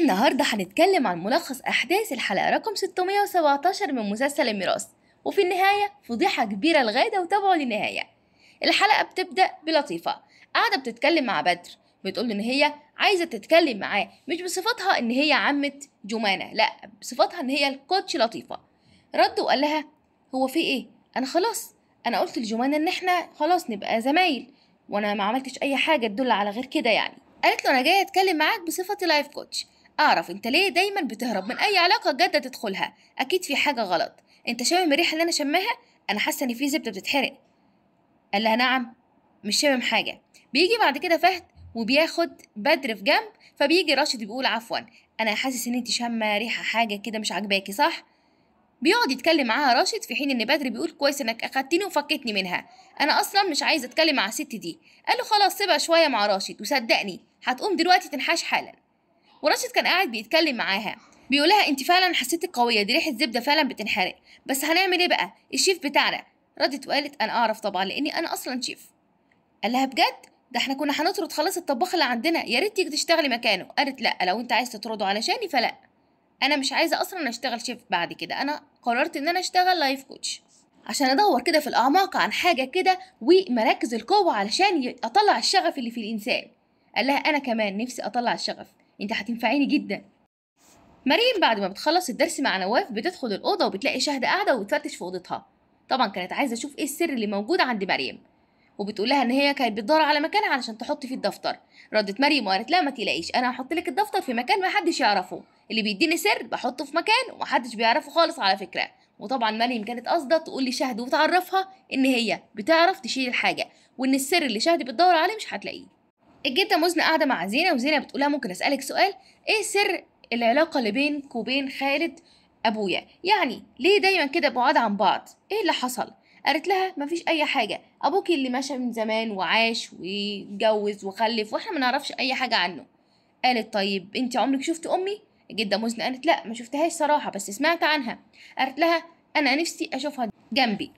النهاردة هنتكلم عن ملخص أحداث الحلقة رقم 617 من مسلسل الميراث وفي النهاية فضيحة كبيرة لغاية وتابعوا للنهاية الحلقة بتبدأ بلطيفة قاعدة بتتكلم مع بدر بتقول إن هي عايزة تتكلم معاه مش بصفتها إن هي عمة جمانة لأ بصفتها إن هي الكوتش لطيفة رد وقال لها هو في إيه أنا خلاص أنا قلت لجمانة إن إحنا خلاص نبقى زمايل وأنا ما عملتش أي حاجة تدل على غير كده يعني قالت له أنا جاية أتكلم معاك بصفتي لايف كوتش اعرف انت ليه دايما بتهرب من اي علاقه جاده تدخلها اكيد في حاجه غلط انت شامم الريحه اللي انا شماها انا حاسه ان في زبده بتتحرق قال لها نعم مش شامم حاجه بيجي بعد كده فهد وبياخد بدر في جنب فبيجي راشد بيقول عفوا انا حاسس ان انت شامه ريحه حاجه كده مش عاجباكي صح بيقعد يتكلم معاها راشد في حين ان بدر بيقول كويس انك اخدتني وفكتني منها انا اصلا مش عايز اتكلم مع الست دي قال له خلاص سيبها شويه مع راشد وصدقني هتقوم دلوقتي تنحاش حالا وراشد كان قاعد بيتكلم معاها بيقولها انت فعلا حسيتك قويه دي ريحه زبده فعلا بتنحرق بس هنعمل ايه بقى الشيف بتاعنا ردت وقالت انا اعرف طبعا لاني انا اصلا شيف قال لها بجد ده احنا كنا هنطرد خلاص الطباخ اللي عندنا يا ريت تيجي تشتغلي مكانه قالت لا لو انت عايز تطرده علشاني فلا انا مش عايزه اصلا اشتغل شيف بعد كده انا قررت ان انا اشتغل لايف كوتش عشان ادور كده في الاعماق عن حاجه كده ومراكز القوه علشان اطلع الشغف اللي في الانسان قال لها انا كمان نفسي اطلع الشغف انت هتنفعيني جدا مريم بعد ما بتخلص الدرس مع نواف بتدخل الأوضة وبتلاقي شهد قاعدة وبتفتش في أوضتها طبعا كانت عايزة تشوف إيه السر اللي موجود عند مريم وبتقول لها إن هي كانت بتدور على مكان علشان تحط فيه الدفتر ردت مريم وقالت لها ما تلاقيش أنا هحط لك الدفتر في مكان محدش يعرفه اللي بيديني سر بحطه في مكان ومحدش بيعرفه خالص على فكرة وطبعا مريم كانت قاصدة تقول لشهد وتعرفها إن هي بتعرف تشيل الحاجة وإن السر اللي شهد بتدور عليه مش هتلاقيه الجده مزنه قاعده مع زينه وزينه بتقولها ممكن اسالك سؤال ايه سر العلاقه اللي بينك وبين خالد ابويا يعني ليه دايما كده بعاد عن بعض ايه اللي حصل قالت لها مفيش اي حاجه ابوكي اللي مشى من زمان وعاش واتجوز وخلف واحنا ما نعرفش اي حاجه عنه قالت طيب انت عمرك شفت امي الجده مزنه قالت لا ما شفتهاش صراحه بس سمعت عنها قالت لها انا نفسي اشوفها جنبي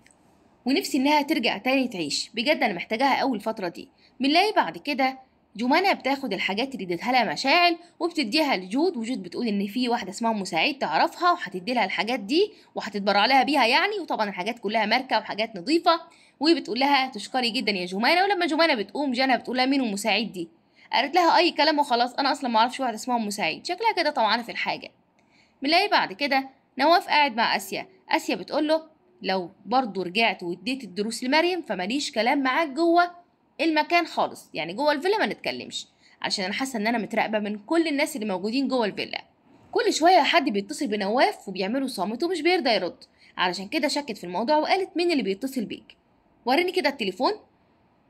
ونفسي انها ترجع تاني تعيش بجد انا محتاجاها اول فتره دي بنلاقي بعد كده جمانة بتاخد الحاجات اللي اديتها لها مشاعل وبتديها لجود وجود بتقول ان في واحده اسمها ام سعيد تعرفها وهتدي لها الحاجات دي وهتتبرع لها بيها يعني وطبعا الحاجات كلها ماركه وحاجات نظيفه وبتقول لها تشكري جدا يا جمانه ولما جمانه بتقوم جانا بتقول لها مين ام سعيد دي قالت لها اي كلام وخلاص انا اصلا ما اعرفش واحده اسمها ام سعيد شكلها كده طمعانه في الحاجه بنلاقي بعد كده نواف قاعد مع اسيا اسيا بتقول له لو برضه رجعت واديت الدروس لمريم فماليش كلام معاك جوه المكان خالص يعني جوه الفيلا ما نتكلمش عشان انا حاسه ان انا متراقبه من كل الناس اللي موجودين جوه الفيلا كل شويه حد بيتصل بنواف وبيعمله صامت ومش بيرضى يرد علشان كده شكت في الموضوع وقالت مين اللي بيتصل بيك وريني كده التليفون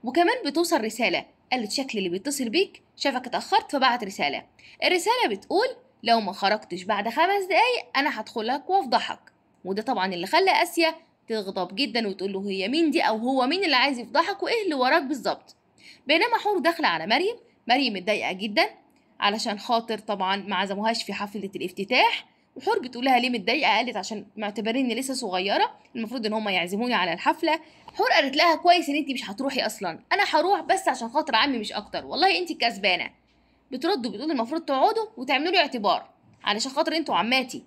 وكمان بتوصل رساله قالت شكل اللي بيتصل بيك شافك اتاخرت فبعت رساله الرساله بتقول لو ما خرجتش بعد خمس دقايق انا هدخلك وافضحك وده طبعا اللي خلى اسيا تغضب جدا وتقول له هي مين دي او هو مين اللي عايز يفضحك وايه اللي وراك بالظبط بينما حور داخله على مريم مريم متضايقه جدا علشان خاطر طبعا ما عزموهاش في حفله الافتتاح وحور بتقول لها ليه متضايقه قالت عشان معتبريني لسه صغيره المفروض ان هم يعزموني على الحفله حور قالت لها كويس ان انت مش هتروحي اصلا انا هروح بس عشان خاطر عمي مش اكتر والله انت كسبانه بترد وبتقول المفروض تقعدوا وتعملوا لي اعتبار علشان خاطر انتوا عماتي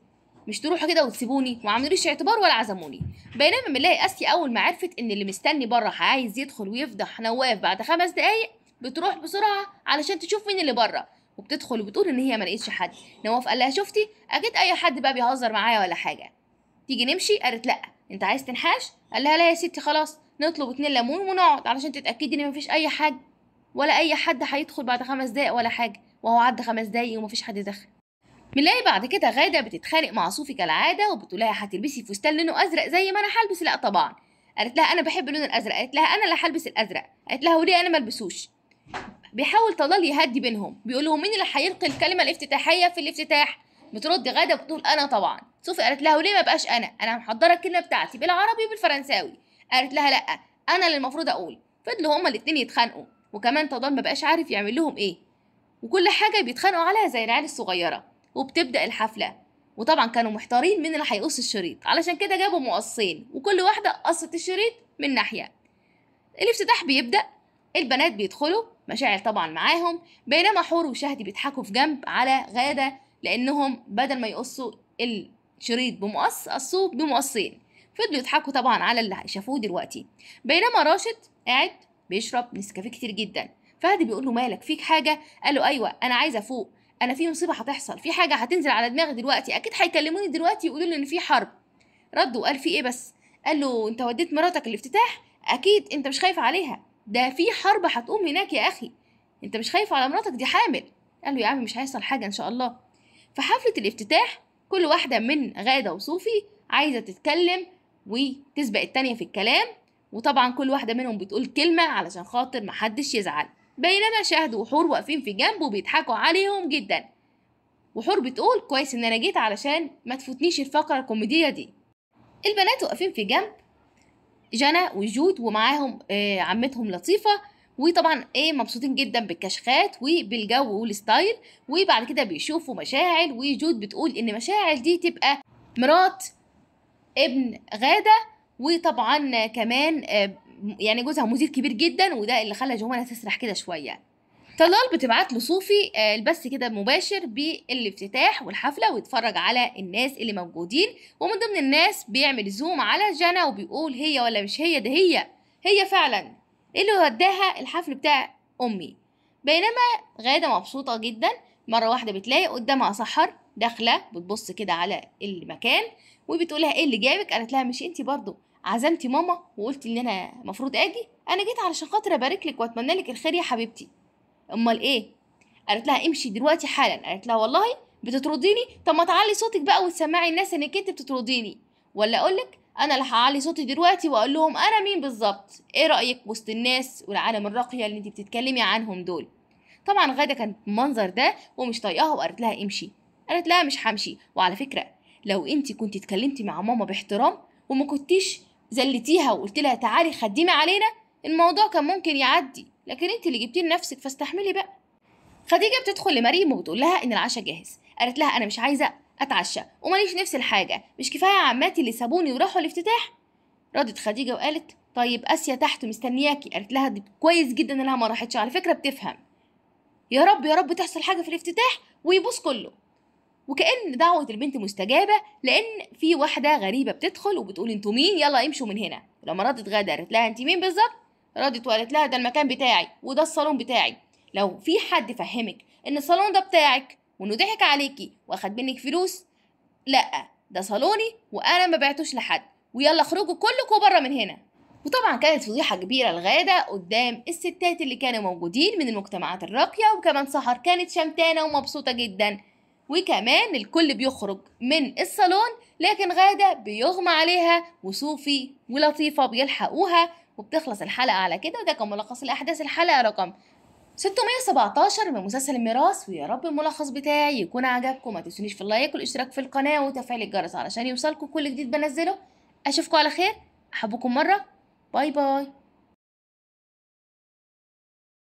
مش تروحوا كده وتسيبوني ومعملوش اعتبار ولا عزموني بينما بنلاقي اسيا اول ما عرفت ان اللي مستني بره عايز يدخل ويفضح نواف بعد خمس دقايق بتروح بسرعه علشان تشوف مين اللي بره وبتدخل وبتقول ان هي ما لقيتش حد نواف قال لها شفتي اكيد اي حد بقى بيهزر معايا ولا حاجه تيجي نمشي قالت لا انت عايز تنحاش قال لها لا يا ستي خلاص نطلب اتنين ليمون ونقعد علشان تتاكدي ان مفيش اي حاجه ولا اي حد هيدخل بعد خمس دقايق ولا حاجه وهو عدى خمس دقايق ومفيش حد دخل بنلاقي بعد كده غاده بتتخانق مع صوفي كالعاده وبتقول لها هتلبسي فستان لونه ازرق زي ما انا هلبس لا طبعا قالت لها انا بحب اللون الازرق قالت لها انا اللي هلبس الازرق قالت لها وليه انا ما البسوش بيحاول طلال يهدي بينهم بيقول لهم مين اللي هيلقي الكلمه الافتتاحيه في الافتتاح بترد غاده بتقول انا طبعا صوفي قالت لها وليه ما بقاش انا انا محضره الكلمه بتاعتي بالعربي وبالفرنساوي قالت لها لا انا اللي المفروض اقول فضلوا هما الاتنين يتخانقوا وكمان طلال ما بقاش عارف يعمل لهم ايه وكل حاجه بيتخانقوا عليها زي العيال الصغيره وبتبدأ الحفلة وطبعا كانوا محتارين مين اللي هيقص الشريط علشان كده جابوا مقصين وكل واحدة قصت الشريط من ناحية الافتتاح بيبدأ البنات بيدخلوا مشاعر طبعا معاهم بينما حور وشهدي بيضحكوا في جنب على غادة لأنهم بدل ما يقصوا الشريط بمقص قصوه بمقصين فضلوا يضحكوا طبعا على اللي شافوه دلوقتي بينما راشد قاعد بيشرب نسكافيه كتير جدا فهدي بيقول له مالك فيك حاجة قال له أيوة أنا عايزة أفوق انا في مصيبه هتحصل في حاجه هتنزل على دماغي دلوقتي اكيد هيكلموني دلوقتي يقولوا لي ان في حرب رد وقال في ايه بس قال له انت وديت مراتك الافتتاح اكيد انت مش خايف عليها ده في حرب هتقوم هناك يا اخي انت مش خايف على مراتك دي حامل قال له يا عم مش هيحصل حاجه ان شاء الله في حفله الافتتاح كل واحده من غاده وصوفي عايزه تتكلم وتسبق التانية في الكلام وطبعا كل واحده منهم بتقول كلمه علشان خاطر محدش يزعل بينما شهد وحور واقفين في جنبه بيضحكوا عليهم جدا وحور بتقول كويس ان انا جيت علشان ما تفوتنيش الفقره الكوميديه دي البنات واقفين في جنب جنى وجود ومعاهم آه عمتهم لطيفه وطبعا ايه مبسوطين جدا بالكشخات وبالجو والستايل وبعد كده بيشوفوا مشاعل وجود بتقول ان مشاعل دي تبقى مرات ابن غاده وطبعا كمان آه، يعني جوزها مدير كبير جدا وده اللي خلى جوانا تسرح كده شويه طلال بتبعت لصوفي آه، البث كده مباشر بالافتتاح والحفله ويتفرج على الناس اللي موجودين ومن ضمن الناس بيعمل زوم على جنى وبيقول هي ولا مش هي ده هي هي فعلا اللي وداها الحفل بتاع امي بينما غاده مبسوطه جدا مرة واحدة بتلاقي قدامها صحر داخلة بتبص كده على المكان وبتقولها ايه اللي جابك قالت لها مش انتي برضو عزمتي ماما وقلتي ان انا المفروض اجي انا جيت علشان خاطر ابارك لك واتمنى لك الخير يا حبيبتي امال ايه قالت لها امشي دلوقتي حالا قالت لها والله بتطرديني طب ما تعلي صوتك بقى وتسمعي الناس انك انت بتطرديني ولا اقول لك انا اللي هعلي صوتي دلوقتي واقول لهم انا مين بالظبط ايه رايك وسط الناس والعالم الراقيه اللي انت بتتكلمي عنهم دول طبعا غاده كانت المنظر ده ومش طايقاها وقالت لها امشي قالت لها مش همشي وعلى فكره لو انت كنت اتكلمتي مع ماما باحترام وما كنتيش زلتيها وقلت لها تعالي خدمي علينا الموضوع كان ممكن يعدي لكن انت اللي جبتي لنفسك فاستحملي بقى خديجه بتدخل لمريم وبتقول لها ان العشاء جاهز قالت لها انا مش عايزه اتعشى وماليش نفس الحاجه مش كفايه عماتي اللي سابوني وراحوا الافتتاح ردت خديجه وقالت طيب اسيا تحت مستنياكي قالت لها دي طيب، كويس جدا انها ما راحتش على فكره بتفهم يا رب يا رب تحصل حاجه في الافتتاح ويبوس كله وكأن دعوة البنت مستجابة لأن في واحدة غريبة بتدخل وبتقول انتوا مين يلا امشوا من هنا لما ردت غادة قالت لها انت مين بالظبط ردت وقالت لها ده المكان بتاعي وده الصالون بتاعي لو في حد فهمك ان الصالون ده بتاعك وانه ضحك عليكي واخد منك فلوس لا ده صالوني وانا ما بعتوش لحد ويلا اخرجوا كلكم بره من هنا وطبعا كانت فضيحة كبيرة الغادة قدام الستات اللي كانوا موجودين من المجتمعات الراقية وكمان سهر كانت شمتانة ومبسوطة جدا وكمان الكل بيخرج من الصالون لكن غادة بيغمى عليها وصوفي ولطيفة بيلحقوها وبتخلص الحلقة على كده وده كان ملخص الأحداث الحلقة رقم 617 من مسلسل الميراث ويا رب الملخص بتاعي يكون عجبكم ما تنسونيش في اللايك والاشتراك في القناة وتفعيل الجرس علشان يوصلكم كل جديد بنزله أشوفكم على خير أحبكم مرة Bye bye.